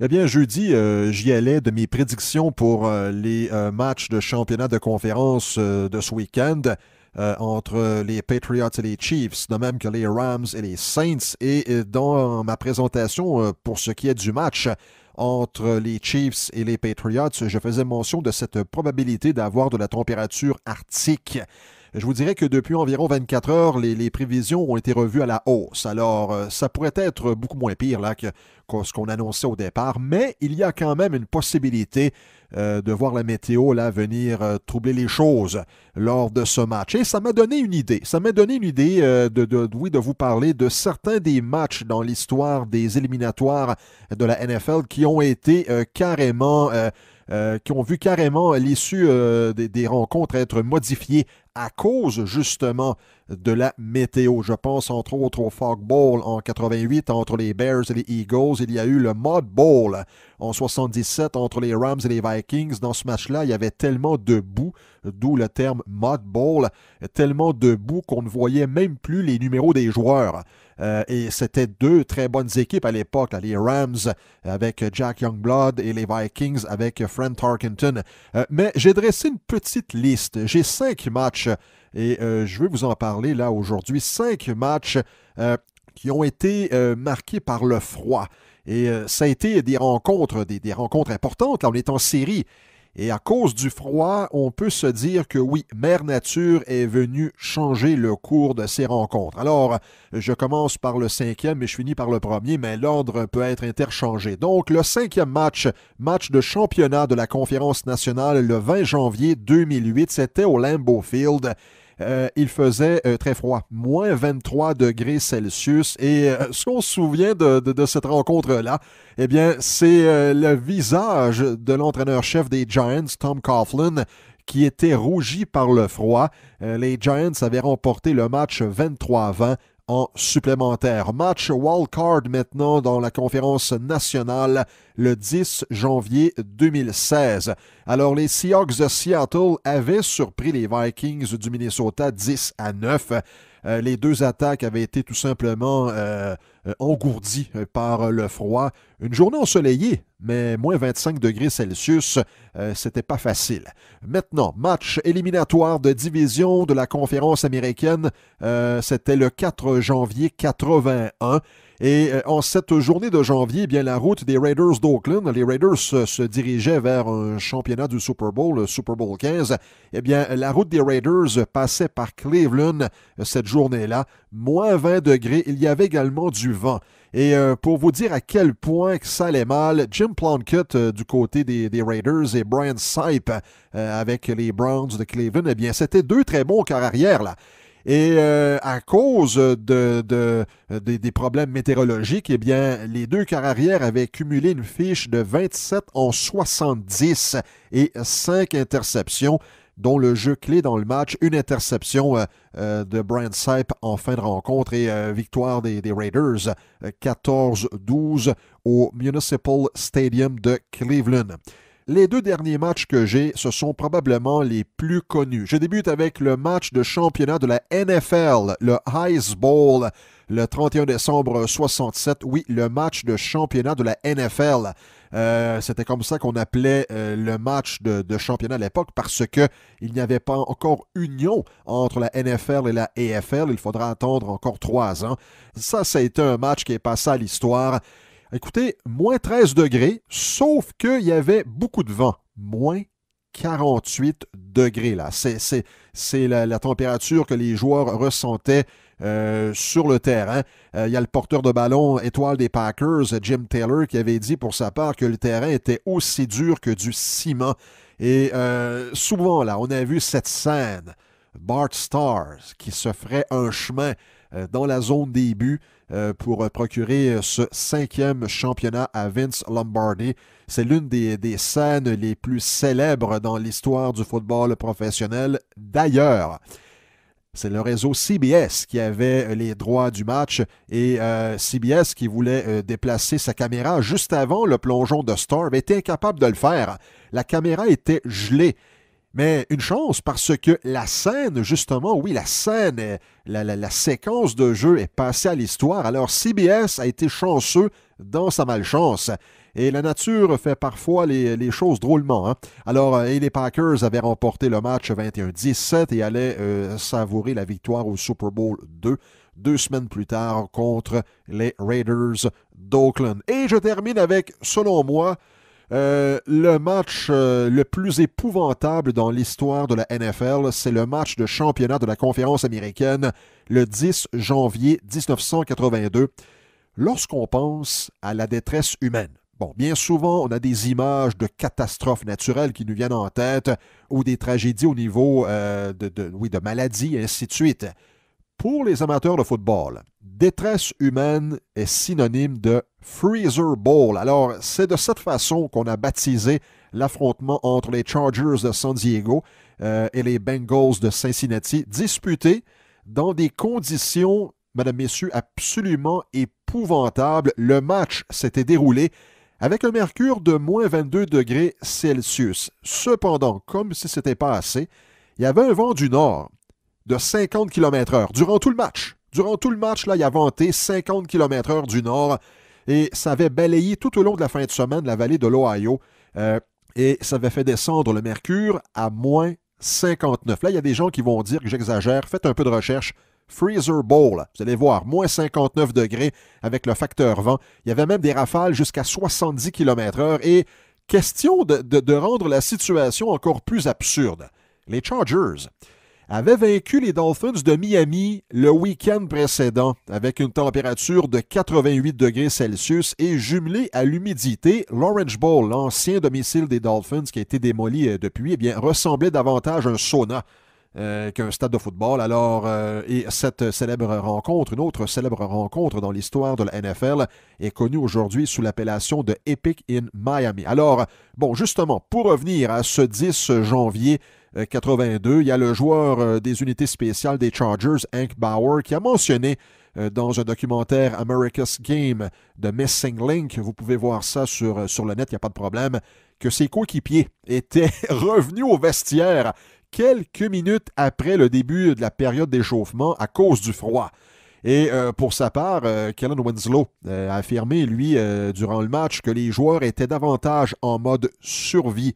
Eh bien, jeudi, euh, j'y allais de mes prédictions pour euh, les euh, matchs de championnat de conférence de ce week-end entre les Patriots et les Chiefs, de même que les Rams et les Saints. Et dans ma présentation pour ce qui est du match entre les Chiefs et les Patriots, je faisais mention de cette probabilité d'avoir de la température arctique. Je vous dirais que depuis environ 24 heures, les, prévisions ont été revues à la hausse. Alors, euh, ça pourrait être beaucoup moins pire là que, ce qu'on annonçait au départ, mais il y a quand même une possibilité euh, de voir la météo là venir euh, troubler les choses lors de ce match. Et ça m'a donné une idée. Ça m'a donné une idée de, de vous parler de certains des matchs dans l'histoire des éliminatoires de la NFL qui ont été carrément euh, qui ont vu carrément l'issue euh, des, des, rencontres être modifiée à cause justement de la météo. Je pense entre autres au Fog Bowl en 88 entre les Bears et les Eagles. Il y a eu le Mud Bowl en 77 entre les Rams et les Vikings. Dans ce match-là, il y avait tellement de boue d'où le terme Bowl, tellement debout qu'on ne voyait même plus les numéros des joueurs. Euh, et c'était deux très bonnes équipes à l'époque, les Rams avec Jack Youngblood et les Vikings avec Fred Tarkenton. Euh, mais j'ai dressé une petite liste. J'ai cinq matchs et euh, je vais vous en parler là aujourd'hui. Cinq matchs qui ont été marqués par le froid. Et ça a été des rencontres, des rencontres importantes. Là, on est en série. Et à cause du froid, on peut se dire que oui, Mère Nature est venue changer le cours de ces rencontres. Alors, je commence par le cinquième et je finis par le premier, mais l'ordre peut être interchangé. Donc, le cinquième match, match de championnat de la Conférence nationale le 20 janvier 2008, c'était au Lambeau Field. Euh, il faisait euh, très froid, moins 23 degrés Celsius. Et euh, ce qu'on se souvient de, cette rencontre-là, eh bien, c'est le visage de l'entraîneur-chef des Giants, Tom Coughlin, qui était rougi par le froid. les Giants avaient remporté le match 23-20 en supplémentaire. Match wildcard maintenant dans la conférence nationale le 10 janvier 2016. Alors les Seahawks de Seattle avaient surpris les Vikings du Minnesota 10 à 9. Euh, les deux attaques avaient été tout simplement euh, euh, engourdies par le froid. Une journée ensoleillée, mais moins 25 degrés Celsius, c'était pas facile. Maintenant, match éliminatoire de division de la conférence américaine, c'était le 4 janvier 81. Et euh, en cette journée de janvier, eh bien, la route des Raiders d'Oakland, les Raiders se, dirigeaient vers un championnat du Super Bowl, le Super Bowl 15. Eh bien, la route des Raiders passait par Cleveland euh, cette journée-là. Moins 20 degrés. Il y avait également du vent. Et euh, pour vous dire à quel point ça allait mal, Jim Plunkett du côté des, Raiders et Brian Sipe avec les Browns de Cleveland, eh bien, c'était deux très bons carrières là. Et euh, à cause de, des problèmes météorologiques, eh bien, les deux carrières arrière avaient cumulé une fiche de 27 en 70 et 5 interceptions dont le jeu clé dans le match, une interception euh, euh, de Brian Sipe en fin de rencontre et victoire des Raiders 14-12 au Municipal Stadium de Cleveland. Les deux derniers matchs que j'ai, ce sont probablement les plus connus. Je débute avec le match de championnat de la NFL, le Ice Bowl, le 31 décembre 67. Oui, le match de championnat de la NFL. Euh, c'était comme ça qu'on appelait euh, le match de, championnat à l'époque parce que il n'y avait pas encore union entre la NFL et la AFL. Il faudra attendre encore trois ans. Ça, ça été un match qui est passé à l'histoire. Écoutez, moins 13 degrés, sauf qu'il y avait beaucoup de vent. Moins 48 degrés. Là. C'est, la, la, température que les joueurs ressentaient euh, sur le terrain. Euh, il y a le porteur de ballon étoile des Packers, Jim Taylor, qui avait dit pour sa part que le terrain était aussi dur que du ciment. Et euh, souvent, là, on a vu cette scène. Bart Stars qui se ferait un chemin dans la zone des buts euh, pour euh, procurer euh, ce cinquième championnat à Vince Lombardi. C'est l'une des, scènes les plus célèbres dans l'histoire du football professionnel d'ailleurs. C'est le réseau CBS qui avait les droits du match et CBS qui voulait déplacer sa caméra juste avant le plongeon de Storm était incapable de le faire. La caméra était gelée mais une chance parce que la scène, justement, oui, la scène, la, la, séquence de jeu est passée à l'histoire. Alors CBS a été chanceux dans sa malchance. Et la nature fait parfois les, choses drôlement. Hein. Alors, euh, les Packers avaient remporté le match 21-17 et allaient euh, savourer la victoire au Super Bowl 2 deux semaines plus tard contre les Raiders d'Oakland. Et je termine avec, selon moi, euh, le match euh, le plus épouvantable dans l'histoire de la NFL, c'est le match de championnat de la conférence américaine le 10 janvier 1982. Lorsqu'on pense à la détresse humaine, bon, bien souvent on a des images de catastrophes naturelles qui nous viennent en tête ou des tragédies au niveau euh, de, de maladies, et ainsi de suite. Pour les amateurs de football, détresse humaine est synonyme de Freezer Bowl. Alors, c'est de cette façon qu'on a baptisé l'affrontement entre les Chargers de San Diego euh, et les Bengals de Cincinnati, disputé dans des conditions, mesdames, messieurs, absolument épouvantables. Le match s'était déroulé avec un mercure de moins 22 degrés Celsius. Cependant, comme si ce n'était pas assez, il y avait un vent du nord de 50 km/h durant tout le match. Durant tout le match, là, il a vanté 50 km/h du nord et ça avait balayé tout au long de la fin de semaine la vallée de l'Ohio euh, et ça avait fait descendre le mercure à moins 59. Là, il y a des gens qui vont dire que j'exagère. Faites un peu de recherche. Freezer Bowl, vous allez voir, moins 59 degrés avec le facteur vent. Il y avait même des rafales jusqu'à 70 km/h et question de rendre la situation encore plus absurde. Les Chargers, avait vaincu les Dolphins de Miami le week-end précédent avec une température de 88 degrés Celsius et jumelée à l'humidité, l'Orange Bowl, l'ancien domicile des Dolphins qui a été démoli euh, depuis, eh bien, ressemblait davantage à un sauna euh, qu'un stade de football. Alors, euh, et cette célèbre rencontre, une autre célèbre rencontre dans l'histoire de la NFL, est connue aujourd'hui sous l'appellation de Epic in Miami. Alors, bon, justement, pour revenir à ce 10 janvier 82, euh, il y a le joueur des unités spéciales des Chargers, Hank Bauer, qui a mentionné dans un documentaire America's Game de Missing Link, vous pouvez voir ça sur, sur le net, il n'y a pas de problème, que ses coéquipiers étaient revenus au vestiaire quelques minutes après le début de la période d'échauffement à cause du froid. Et euh, pour sa part, euh, Kellen Winslow euh, a affirmé, lui, durant le match, que les joueurs étaient davantage en mode survie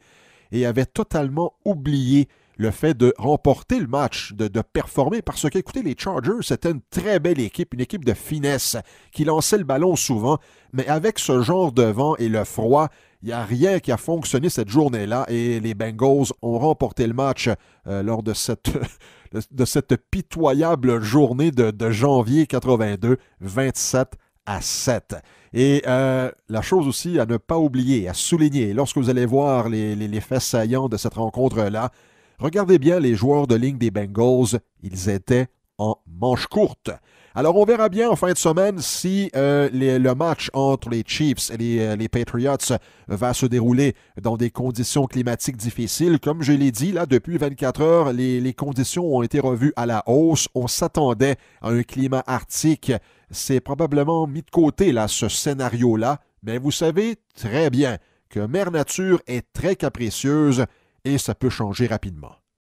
et avaient totalement oublié le fait de remporter le match, de, performer, parce que, écoutez, les Chargers, c'était une très belle équipe, une équipe de finesse, qui lançait le ballon souvent, mais avec ce genre de vent et le froid, il n'y a rien qui a fonctionné cette journée-là et les Bengals ont remporté le match euh, lors de cette, pitoyable journée de, janvier 82, 27 à 7. Et euh, la chose aussi à ne pas oublier, à souligner, lorsque vous allez voir les, les faits saillants de cette rencontre-là, Regardez bien les joueurs de ligne des Bengals, ils étaient en manche courte. Alors on verra bien en fin de semaine si euh, le match entre les Chiefs et euh, les, Patriots va se dérouler dans des conditions climatiques difficiles. Comme je l'ai dit, là, depuis 24 heures, les, les conditions ont été revues à la hausse. On s'attendait à un climat arctique. C'est probablement mis de côté, là, ce scénario-là. Mais vous savez très bien que Mère Nature est très capricieuse et ça peut changer rapidement.